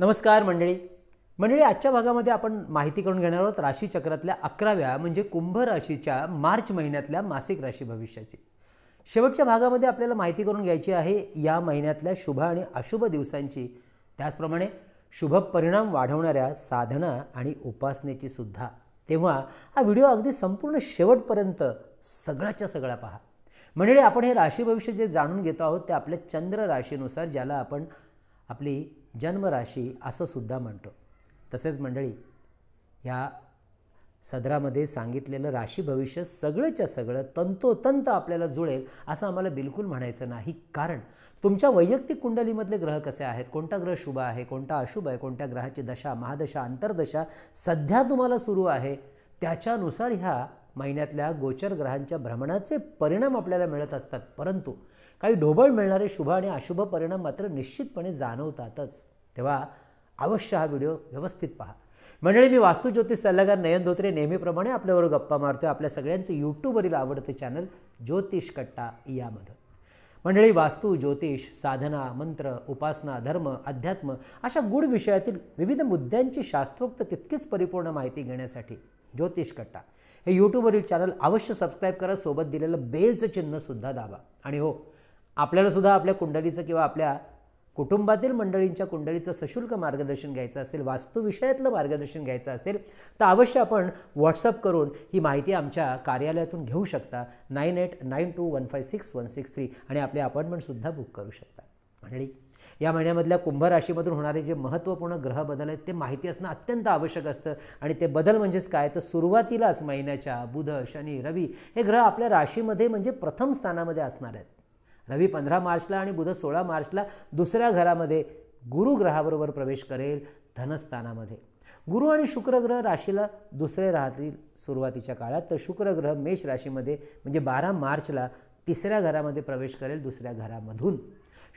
नमस्कार मंडळी मंडळी आजच्या भागामध्ये आपण माहिती करून घेणार आहोत राशीचक्रातल्या अकराव्या म्हणजे कुंभ राशीच्या मार्च महिन्यातल्या मासिक राशी भविष्याची शेवटच्या भागामध्ये आपल्याला माहिती करून घ्यायची आहे या महिन्यातल्या शुभ आणि अशुभ दिवसांची त्याचप्रमाणे शुभ परिणाम वाढवणाऱ्या साधना आणि उपासनेची सुद्धा तेव्हा हा व्हिडिओ अगदी संपूर्ण शेवटपर्यंत सगळ्याच्या सगळ्या पहा मंडळी आपण हे राशी भविष्य जे जाणून घेतो आहोत ते आपल्या चंद्र राशीनुसार ज्याला आपण आपली जन्मराशी असं सुद्धा म्हणतो तसेच मंडळी ह्या सदरामध्ये सांगितलेलं राशी भविष्य सगळंच्या सगळं तंतोतंत आपल्याला जुळेल असं आम्हाला बिलकुल म्हणायचं नाही कारण तुमच्या वैयक्तिक कुंडलीमधले ग्रह कसे आहेत कोणता ग्रह शुभ आहे कोणता अशुभ आहे कोणत्या ग्रहाची दशा महादशा अंतर्दशा सध्या तुम्हाला सुरू आहे त्याच्यानुसार ह्या महिन्यातल्या गोचर ग्रहांच्या भ्रमणाचे परिणाम आपल्याला मिळत असतात परंतु काही ढोबळ मिळणारे शुभ आणि अशुभ परिणाम मात्र निश्चितपणे जाणवतातच तेव्हा अवश्य हा व्हिडिओ व्यवस्थित पहा मंडळी मी वास्तुज्योतिष सल्लागार नयन धोत्रे नेहमीप्रमाणे आपल्यावर गप्पा मारतोय आपल्या सगळ्यांचं यूट्यूबवरील आवडते चॅनल ज्योतिष कट्टा यामध्ये मंडळी वास्तू ज्योतिष साधना मंत्र उपासना धर्म अध्यात्म अशा गुढ विषयातील विविध मुद्द्यांची शास्त्रोक्त तितकीच परिपूर्ण माहिती घेण्यासाठी ज्योतिष कट्टा हे यूट्यूबवरील चॅनल अवश्य सबस्क्राईब करा सोबत दिलेलं बेलचं चिन्हसुद्धा दाबा आणि हो आपल्याला सुद्धा आपल्या कुंडलीचं किंवा आपल्या कुटुंबातील मंडळींच्या कुंडलीचं सशुल्क मार्गदर्शन घ्यायचं असेल वास्तुविषयातलं मार्गदर्शन घ्यायचं असेल तर अवश्य आपण व्हॉट्सअप करून ही माहिती आमच्या कार्यालयातून घेऊ शकता nine eight nine two one five six one six three आणि आपले अपॉइंटमेंटसुद्धा बुक करू शकता मंडळी या महिन्यामधल्या कुंभ राशीमधून होणारे जे महत्त्वपूर्ण ग्रह बदल आहेत ते माहिती असणं अत्यंत आवश्यक असतं आणि ते बदल म्हणजेच काय तर सुरुवातीलाच महिन्याच्या बुध शनी रवी हे ग्रह आपल्या राशीमध्ये म्हणजे प्रथम स्थानामध्ये असणार आहेत रवी पंधरा मार्चला आणि बुध सोळा मार्चला दुसऱ्या घरामध्ये गुरुग्रहाबरोबर प्रवेश करेल धनस्थानामध्ये गुरु आणि शुक्रग्रह राशीला दुसरे राहतील सुरुवातीच्या काळात तर शुक्रग्रह मेष राशीमध्ये म्हणजे बारा मार्चला तिसऱ्या घरामध्ये प्रवेश करेल दुसऱ्या घरामधून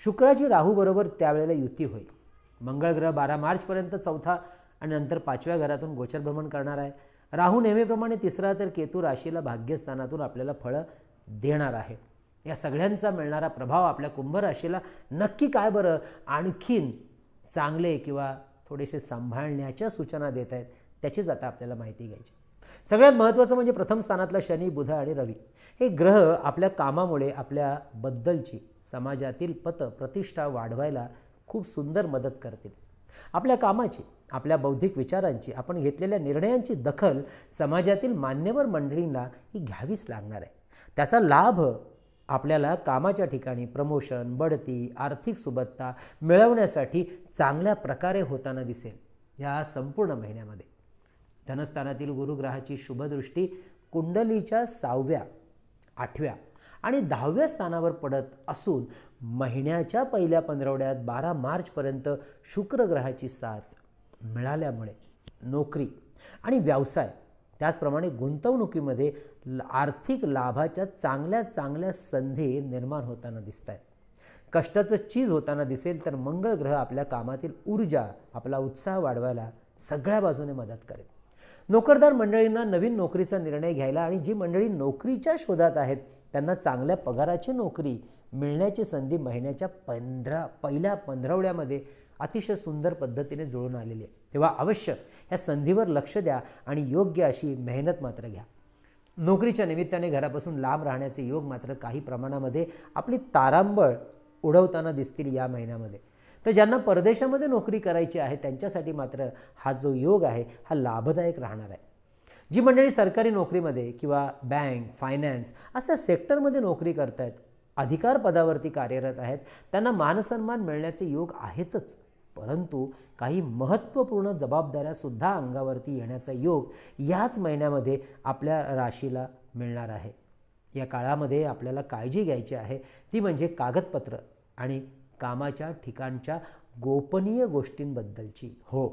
शुक्राची राहूबरोबर त्यावेळेला युती होईल मंगळ ग्रह बारा मार्चपर्यंत चौथा आणि नंतर पाचव्या घरातून गोचर भ्रमण करणार आहे राहू नेहमीप्रमाणे तिसरा तर केतू राशीला भाग्यस्थानातून आपल्याला फळं देणार आहे या सगळ्यांचा मिळणारा प्रभाव आपल्या कुंभराशीला नक्की काय बरं आणखीन चांगले किंवा थोडेसे सांभाळण्याच्या सूचना देत आहेत त्याचीच आता आपल्याला माहिती घ्यायची सगळ्यात महत्त्वाचं म्हणजे प्रथम स्थानातला शनी बुध आणि रवी हे ग्रह आपल्या कामामुळे आपल्याबद्दलची समाजातील पत प्रतिष्ठा वाढवायला खूप सुंदर मदत करतील आपल्या कामाची आपल्या बौद्धिक विचारांची आपण घेतलेल्या निर्णयांची दखल समाजातील मान्यवर मंडळींना ही घ्यावीच लागणार आहे त्याचा लाभ आपल्याला कामाच्या ठिकाणी प्रमोशन बढती आर्थिक सुबत्ता मिळवण्यासाठी चांगल्या प्रकारे होताना दिसेल या संपूर्ण महिन्यामध्ये धनस्थानातील गुरुग्रहाची शुभदृष्टी कुंडलीच्या सहाव्या आठव्या आणि दहाव्या स्थानावर पडत असून महिन्याच्या पहिल्या पंधरवड्यात बारा मार्चपर्यंत शुक्रग्रहाची साथ मिळाल्यामुळे नोकरी आणि व्यवसाय त्याचप्रमाणे गुंतवणुकीमध्ये आर्थिक लाभाच्या चांगल्या चांगल्या संधी निर्माण होताना दिसत आहेत कष्टाचं चीज होताना दिसेल तर मंगळ ग्रह आपल्या कामातील ऊर्जा आपला उत्साह वाढवायला सगळ्या बाजूने मदत करेल नोकरदार मंडळींना नवीन नोकरीचा निर्णय घ्यायला आणि जी मंडळी नोकरीच्या शोधात आहेत त्यांना चांगल्या पगाराची नोकरी मिळण्याची संधी महिन्याच्या पंधरा पहिल्या पंधरवड्यामध्ये अतिशय सुंदर पद्धतीने जुळून आलेली आहे तेव्हा अवश्य ह्या संधीवर लक्ष द्या आणि योग्य अशी मेहनत मात्र घ्या नोकरीच्या निमित्ताने घरापासून लांब राहण्याचे योग मात्र काही प्रमाणामध्ये आपली तारांबळ उडवताना दिसतील या महिन्यामध्ये तर ज्यांना परदेशामध्ये नोकरी करायची आहे त्यांच्यासाठी मात्र हा जो योग आहे हा लाभदायक राहणार आहे जी मंडळी सरकारी नोकरीमध्ये किंवा बँक फायनान्स अशा सेक्टरमध्ये नोकरी करत आहेत अधिकार पदावरती कार्यरत आहेत त्यांना मानसन्मान मिळण्याचे योग आहेतच परंतु काही महत्त्वपूर्ण जबाबदाऱ्यासुद्धा अंगावरती येण्याचा योग याच महिन्यामध्ये आपल्या राशीला मिळणार आहे या काळामध्ये आपल्याला काळजी घ्यायची आहे ती म्हणजे कागदपत्र आणि कामाच्या ठिकाणच्या गोपनीय गोष्टींबद्दलची हो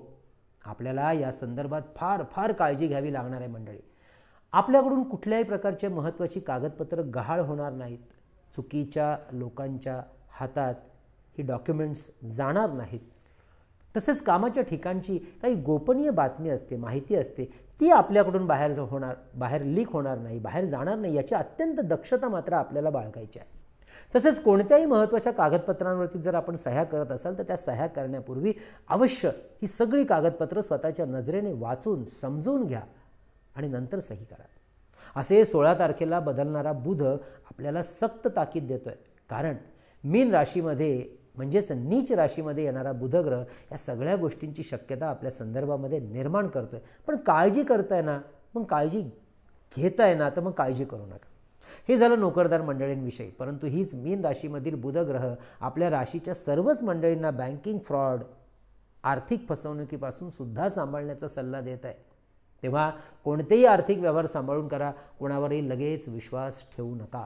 आपल्याला या संदर्भात फार फार काळजी घ्यावी लागणार आहे मंडळी आपल्याकडून कुठल्याही प्रकारचे महत्त्वाची कागदपत्र गहाळ होणार नाहीत चुकीच्या लोकांच्या हातात ही डॉक्युमेंट्स जाणार नाहीत तसेच कामाच्या ठिकाणची काही गोपनीय बातमी असते माहिती असते ती आपल्याकडून बाहेर होणार बाहेर लीक होणार नाही बाहेर जाणार नाही याची अत्यंत दक्षता मात्र आपल्याला बाळगायची आहे तसेच कोणत्याही महत्त्वाच्या कागदपत्रांवरती जर आपण सह्या करत असाल तर त्या सह्या करण्यापूर्वी अवश्य ही सगळी कागदपत्रं स्वतःच्या नजरेने वाचून समजून घ्या आणि नंतर सही करा असे सोळा तारखेला बदलणारा बुध आपल्याला सक्त ताकीद देतो आहे कारण मीन राशीमध्ये म्हणजेच नीच राशीमध्ये येणारा बुधग्रह या सगळ्या गोष्टींची शक्यता आपल्या संदर्भामध्ये निर्माण करतो आहे पण काळजी करताय ना मग काळजी घेताय ना तर मग काळजी करू नका हे झालं नोकरदार मंडळींविषयी परंतु हीच मीन राशीमधील बुधग्रह आपल्या राशीच्या सर्वच मंडळींना बँकिंग फ्रॉड आर्थिक फसवणुकीपासून सुद्धा सांभाळण्याचा सल्ला देत आहे तेव्हा कोणतेही आर्थिक व्यवहार सांभाळून करा कोणावरही लगेच विश्वास ठेवू नका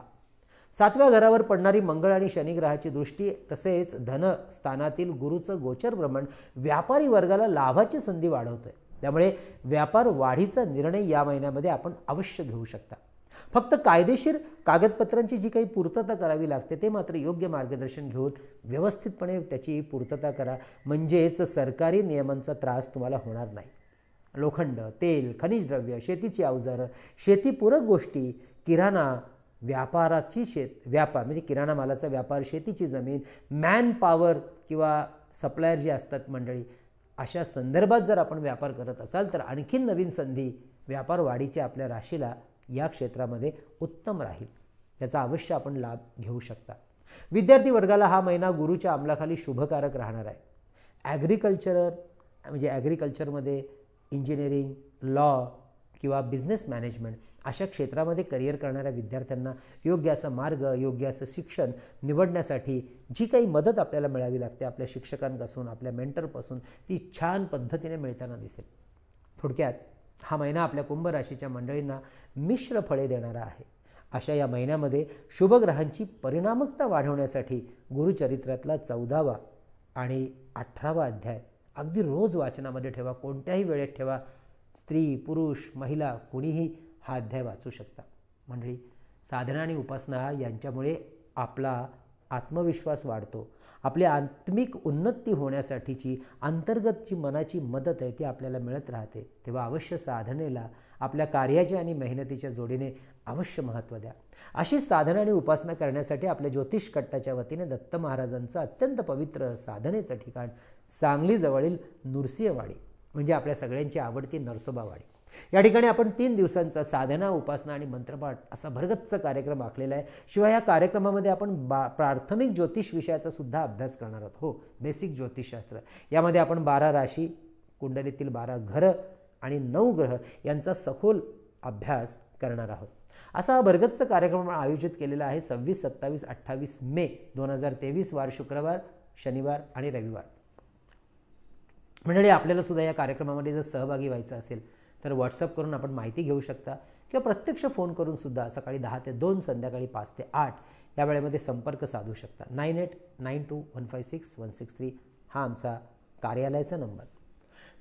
सातव्या घरावर पडणारी मंगळ आणि शनिग्रहाची दृष्टी तसेच धनस्थानातील गुरुचं गोचर भ्रमण व्यापारी वर्गाला लाभाची संधी वाढवतोय त्यामुळे व्यापार वाढीचा निर्णय या महिन्यामध्ये आपण अवश्य घेऊ शकता फक्त कायदेशीर कागदपत्रांची जी काही पूर्तता करावी लागते ते मात्र योग्य मार्गदर्शन घेऊन व्यवस्थितपणे त्याची पूर्तता करा म्हणजेच सरकारी नियमांचा त्रास तुम्हाला होणार नाही लोखंड तेल खनिज द्रव्य शेतीची अवजारं शेतीपूरक गोष्टी किराणा व्यापाराची शेत व्यापार म्हणजे किराणा मालाचा व्यापार शेतीची जमीन मॅन पॉवर किंवा सप्लायर जी असतात मंडळी अशा संदर्भात जर आपण व्यापार करत असाल तर आणखीन नवीन संधी व्यापार वाढीच्या आपल्या राशीला या क्षेत्रामध्ये उत्तम राहील याचा अवश्य आपण लाभ घेऊ शकता विद्यार्थी वर्गाला हा महिना गुरुच्या अंमलाखाली शुभकारक राहणार आहे ॲग्रिकल्चर म्हणजे ॲग्रिकल्चरमध्ये इंजिनिअरिंग लॉ किंवा बिझनेस मॅनेजमेंट अशा क्षेत्रामध्ये करिअर करणाऱ्या विद्यार्थ्यांना योग्य असा मार्ग योग्य असं शिक्षण निवडण्यासाठी जी काही मदत आपल्याला मिळावी लागते आपल्या शिक्षकांपासून आपल्या मेंटरपासून ती छान पद्धतीने मिळताना दिसेल थोडक्यात हा महिना आपल्या कुंभ राशीच्या मंडळींना मिश्र फळे देणारा आहे अशा या महिन्यामध्ये शुभग्रहांची परिणामकता वाढवण्यासाठी गुरुचरित्रातला चौदावा आणि अठरावा अध्याय अगदी रोज वाचनामध्ये ठेवा कोणत्याही वेळेत ठेवा स्त्री पुरुष महिला कोणीही हा अध्याय वाचू शकता मंडळी साधना आणि उपासना यांच्यामुळे आपला आत्मविश्वास वाढतो आपली आत्मिक उन्नती होण्यासाठीची अंतर्गत जी मनाची मदत आहे ती आपल्याला मिळत राहते तेव्हा अवश्य साधनेला आपल्या कार्याच्या आणि मेहनतीच्या जोडीने अवश्य महत्त्व द्या अशी साधना आणि उपासना करण्यासाठी आपल्या ज्योतिष कट्टाच्या वतीने दत्त महाराजांचं अत्यंत पवित्र साधनेचं ठिकाण सांगलीजवळील नृसिंहवाडी म्हणजे आपल्या सगळ्यांची आवडती नरसोबावाडी या ठिकाणी आपण तीन दिवसांचा साधना उपासना आणि मंत्रपाठ असा भरगच्च कार्यक्रम आखलेला आहे शिवाय या कार्यक्रमामध्ये आपण बा प्राथमिक ज्योतिष विषयाचा सुद्धा अभ्यास करणार आहोत हो बेसिक ज्योतिषशास्त्र यामध्ये आपण बारा राशी कुंडलीतील बारा घरं आणि नऊ ग्रह यांचा सखोल अभ्यास करणार आहोत असा हा भरगच्च कार्यक्रम आयोजित केलेला आहे सव्वीस सत्तावीस अठ्ठावीस मे दोन हजार तेवीस वार शुक्रवार शनिवार आणि रविवार मंडळी आपल्याला सुद्धा या कार्यक्रमामध्ये जर सहभागी व्हायचं असेल तर व्हॉट्सअप करून आपण माहिती घेऊ शकता किंवा प्रत्यक्ष फोन करून सुद्धा सकाळी दहा ते दोन संध्याकाळी पाच ते आठ या वेळेमध्ये संपर्क साधू शकता nine eight nine two one five six one six three हा आमचा कार्यालयाचा नंबर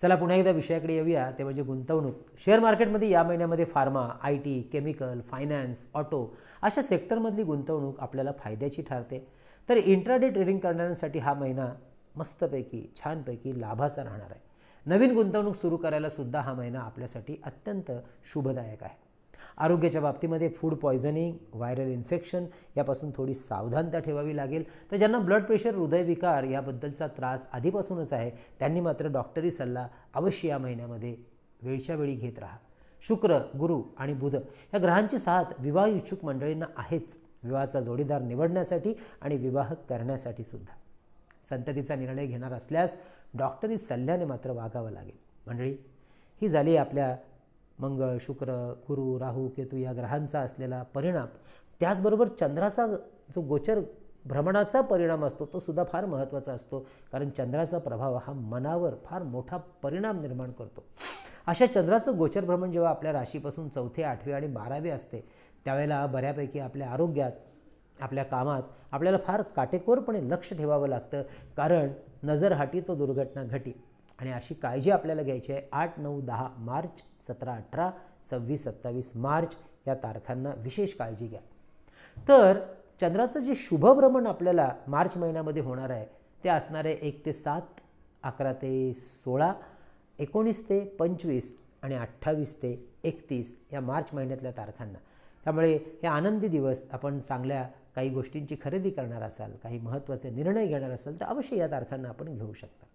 चला पुन्हा एकदा विषयाकडे येऊया ते म्हणजे गुंतवणूक शेअर मार्केटमध्ये या महिन्यामध्ये pharma I T chemical finance auto अशा सेक्टरमधली गुंतवणूक आपल्याला फायद्याची ठरते तर इंट्राडे ट्रेडिंग करणाऱ्यांसाठी हा महिना मस्तपैकी छानपैकी लाभाचा राहणार आहे नवीन गुंतवणूक सुरू करायला सुद्धा हा महिना आपल्यासाठी अत्यंत शुभदायक आहे आरोग्याच्या बाबतीमध्ये फूड पॉयझनिंग व्हायरल इन्फेक्शन यापासून थोडी सावधानता ठेवावी लागेल तर ज्यांना ब्लड प्रेशर हृदयविकार याबद्दलचा त्रास आधीपासूनच आहे त्यांनी मात्र डॉक्टरी सल्ला अवश्य या महिन्यामध्ये वेळच्या वेळी घेत राहा शुक्र गुरु आणि बुध या ग्रहांची साथ विवाह इच्छुक मंडळींना आहेच विवाहाचा जोडीदार निवडण्यासाठी आणि विवाह करण्यासाठी सुद्धा संततीचा निर्णय घेणार असल्यास डॉक्टरी सल्ल्याने मात्र वागावं लागेल मंडळी ही झाली आपल्या मंगळ शुक्र गुरु राहू केतू या ग्रहांचा असलेला परिणाम त्याचबरोबर चंद्राचा जो गोचर भ्रमणाचा परिणाम असतो तो सुद्धा फार महत्त्वाचा असतो कारण चंद्राचा प्रभाव हा मनावर फार मोठा परिणाम निर्माण करतो अशा चंद्राचं गोचर भ्रमण जेव्हा आपल्या राशीपासून चौथे आठवे आणि बारावे असते त्यावेळेला बऱ्यापैकी आपल्या आरोग्यात आपल्या कामात आपल्याला फार काटेकोरपणे लक्ष ठेवावं लागतं कारण नजर तो दुर्घटना घटी आणि अशी काळजी आपल्याला घ्यायची आहे आठ नऊ दहा मार्च सतरा अठरा सव्वीस सत्तावीस मार्च या तारखांना विशेष काळजी घ्या तर चंद्राचं जे शुभभ्रमण आपल्याला मार्च महिन्यामध्ये होणार आहे ते असणार आहे एक ते सात अकरा ते सोळा एकोणीस ते पंचवीस आणि अठ्ठावीस ते एकतीस या मार्च महिन्यातल्या तारखांना त्यामुळे हे आनंदी दिवस आपण चांगल्या काही गोष्टींची खरेदी करणार असाल काही महत्त्वाचे निर्णय घेणार असाल तर अवश्य या तारखांना आपण घेऊ शकता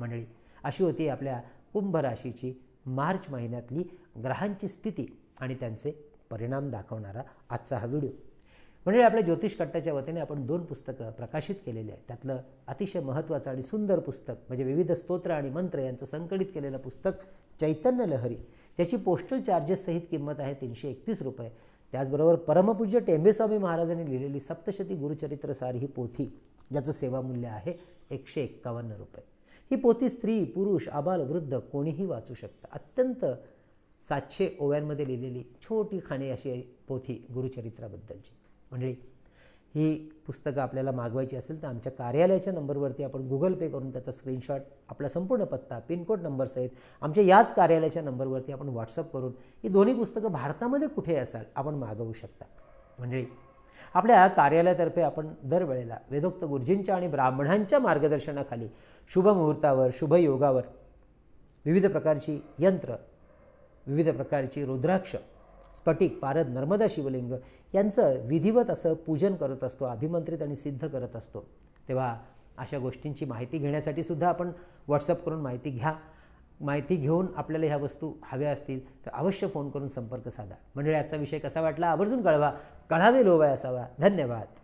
मंडळी अशी होती आपल्या कुंभ राशीची मार्च महिन्यातली ग्रहांची स्थिती आणि त्यांचे परिणाम दाखवणारा आजचा हा व्हिडिओ म्हणजे आपल्या ज्योतिष कट्टाच्या वतीने आपण दोन पुस्तकं प्रकाशित केलेली आहेत त्यातलं अतिशय महत्त्वाचं आणि सुंदर पुस्तक म्हणजे विविध स्तोत्र आणि मंत्र यांचं संकलित केलेलं पुस्तक चैतन्य लहरी त्याची पोस्टल चार्जेससहित किंमत आहे तीनशे एकतीस रुपये त्याचबरोबर परमपूज्य टेंबेस्वामी महाराजांनी लिहिलेली सप्तशती गुरुचरित्रसार ही पोथी ज्याचं सेवामूल्य आहे एकशे एक्कावन्न रुपये ही पोथी स्त्री पुरुष आबाल वृद्ध कोणीही वाचू शकतं अत्यंत सातशे ओव्यांमध्ये लिहिलेली छोटी खाणे अशी पोथी गुरुचरित्राबद्दलची म्हणजे ही पुस्तकं आपल्याला मागवायची असेल तर आमच्या कार्यालयाच्या नंबरवरती आपण गुगल पे करून त्याचा स्क्रीनशॉट आपला संपूर्ण पत्ता पिनकोड नंबरसहित आमच्या याच कार्यालयाच्या नंबरवरती आपण व्हॉट्सअप करून ही दोन्ही पुस्तकं भारतामध्ये कुठे असाल आपण मागवू शकता म्हणजे आपल्या कार्यालयातर्फे आपण दरवेळेला वेदोक्त गुरुजींच्या आणि ब्राह्मणांच्या मार्गदर्शनाखाली शुभ मुहूर्तावर शुभ योगावर विविध प्रकारची यंत्र विविध प्रकारची रुद्राक्ष स्फटिक पारद नर्मदा शिवलिंग यांचं विधिवत असं पूजन करत असतो अभिमंत्रित आणि सिद्ध करत असतो तेव्हा अशा गोष्टींची माहिती घेण्यासाठी सुद्धा आपण व्हॉट्सअप करून माहिती घ्या माहिती घेऊन आपल्याला ह्या वस्तू हव्या असतील तर अवश्य फोन करून संपर्क साधा मंडळी आजचा विषय कसा वाटला आवर्जून कळवा कळावे लोवाय असावा धन्यवाद